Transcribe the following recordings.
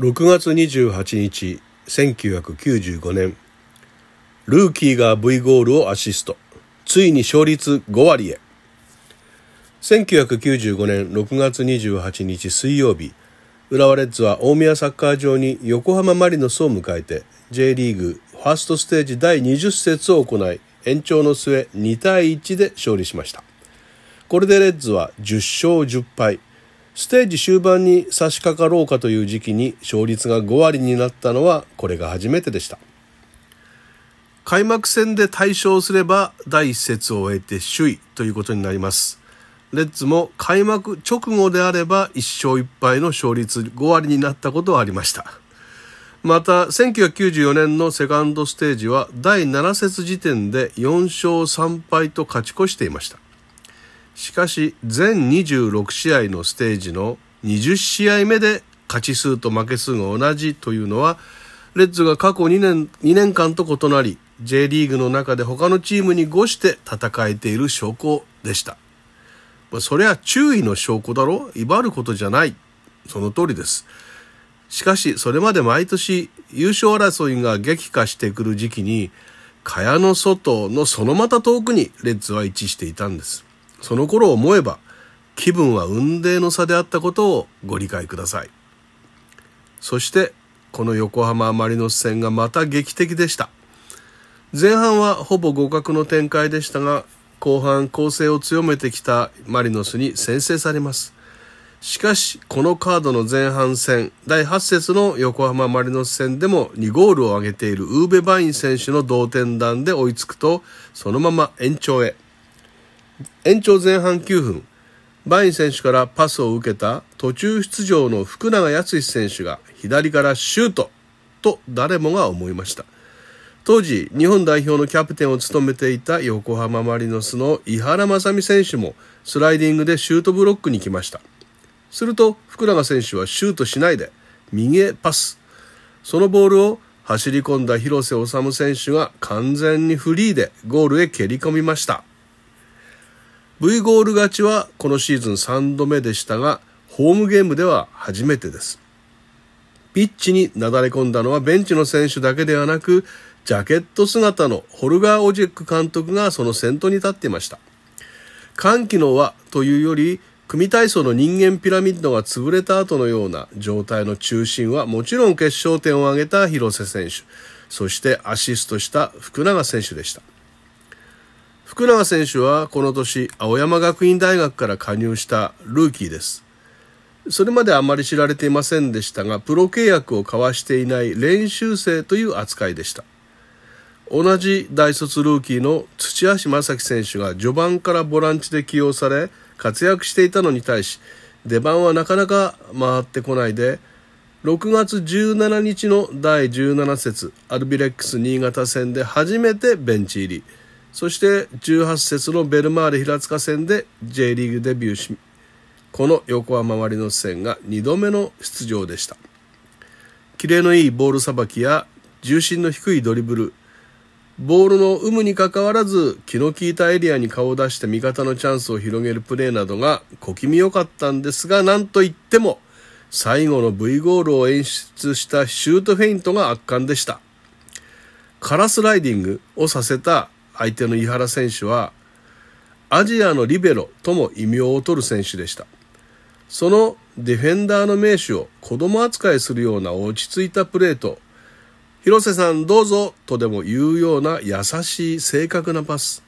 6月28日1995年ルーキーが V ゴールをアシストついに勝率5割へ1995年6月28日水曜日浦和レッズは大宮サッカー場に横浜マリノスを迎えて J リーグファーストステージ第20節を行い延長の末2対1で勝利しましたこれでレッズは10勝10敗ステージ終盤に差し掛かろうかという時期に勝率が5割になったのはこれが初めてでした。開幕戦で大勝すれば第1節を終えて首位ということになります。レッツも開幕直後であれば1勝1敗の勝率5割になったことはありました。また1994年のセカンドステージは第7節時点で4勝3敗と勝ち越していました。しかし全26試合のステージの20試合目で勝ち数と負け数が同じというのはレッズが過去2年 ,2 年間と異なり J リーグの中で他のチームに5して戦えている証拠でした。まあ、それは注意の証拠だろ威張ることじゃない。その通りです。しかし、それまで毎年優勝争いが激化してくる時期に、蚊帳の外のそのまた遠くにレッズは位置していたんです。その頃思えば気分は雲泥の差であったことをご理解ください。そしてこの横浜マリノス戦がまた劇的でした。前半はほぼ互角の展開でしたが後半攻勢を強めてきたマリノスに先制されます。しかし、このカードの前半戦、第8節の横浜マリノス戦でも2ゴールを挙げているウーベ・バイン選手の同点弾で追いつくと、そのまま延長へ。延長前半9分、バイン選手からパスを受けた途中出場の福永康選手が左からシュートと誰もが思いました。当時、日本代表のキャプテンを務めていた横浜マリノスの井原正美選手もスライディングでシュートブロックに来ました。すると、福永選手はシュートしないで、右へパス。そのボールを走り込んだ広瀬修選手が完全にフリーでゴールへ蹴り込みました。V ゴール勝ちはこのシーズン3度目でしたが、ホームゲームでは初めてです。ピッチになだれ込んだのはベンチの選手だけではなく、ジャケット姿のホルガー・オジェック監督がその先頭に立っていました。歓喜の輪というより、組体操の人間ピラミッドが潰れた後のような状態の中心はもちろん決勝点を挙げた広瀬選手、そしてアシストした福永選手でした。福永選手はこの年、青山学院大学から加入したルーキーです。それまであまり知られていませんでしたが、プロ契約を交わしていない練習生という扱いでした。同じ大卒ルーキーの土橋正樹選手が序盤からボランチで起用され、活躍していたのに対し、出番はなかなか回ってこないで、6月17日の第17節アルビレックス新潟戦で初めてベンチ入り。そして18節のベルマーレ平塚戦で J リーグデビューし、この横浜周りの線戦が2度目の出場でした。キレのいいボールさばきや重心の低いドリブル、ボールの有無にかかわらず気の利いたエリアに顔を出して味方のチャンスを広げるプレーなどが小気味良かったんですが、なんといっても最後の V ゴールを演出したシュートフェイントが圧巻でした。カラスライディングをさせた相手の井原選手はアジアのリベロとも異名を取る選手でしたそのディフェンダーの名手を子供扱いするような落ち着いたプレーと広瀬さんどうぞとでも言うような優しい正確なパス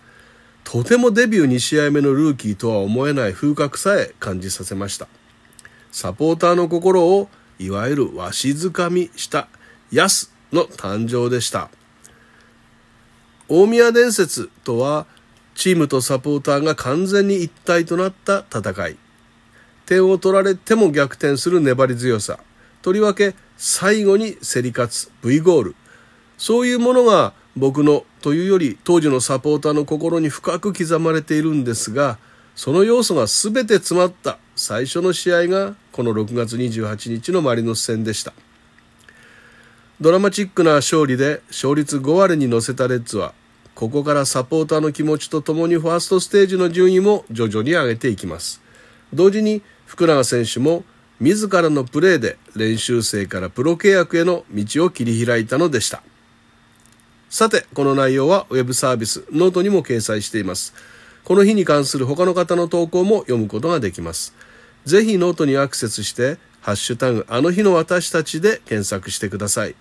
とてもデビュー2試合目のルーキーとは思えない風格さえ感じさせましたサポーターの心をいわゆるわしづかみしたやす」の誕生でした大宮伝説とはチームとサポーターが完全に一体となった戦い点を取られても逆転する粘り強さとりわけ最後に競り勝つ V ゴールそういうものが僕のというより当時のサポーターの心に深く刻まれているんですがその要素が全て詰まった最初の試合がこの6月28日のマリノス戦でしたドラマチックな勝利で勝率5割に乗せたレッズはここからサポーターの気持ちとともにファーストステージの順位も徐々に上げていきます同時に福永選手も自らのプレーで練習生からプロ契約への道を切り開いたのでしたさてこの内容は web サービスノートにも掲載していますこの日に関する他の方の投稿も読むことができますぜひノートにアクセスしてハッシュタグあの日の私たちで検索してください。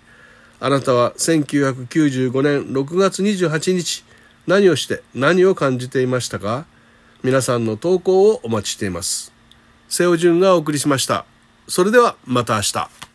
あなたは1995年6月28日、何をして何を感じていましたか皆さんの投稿をお待ちしています。瀬尾淳がお送りしました。それではまた明日。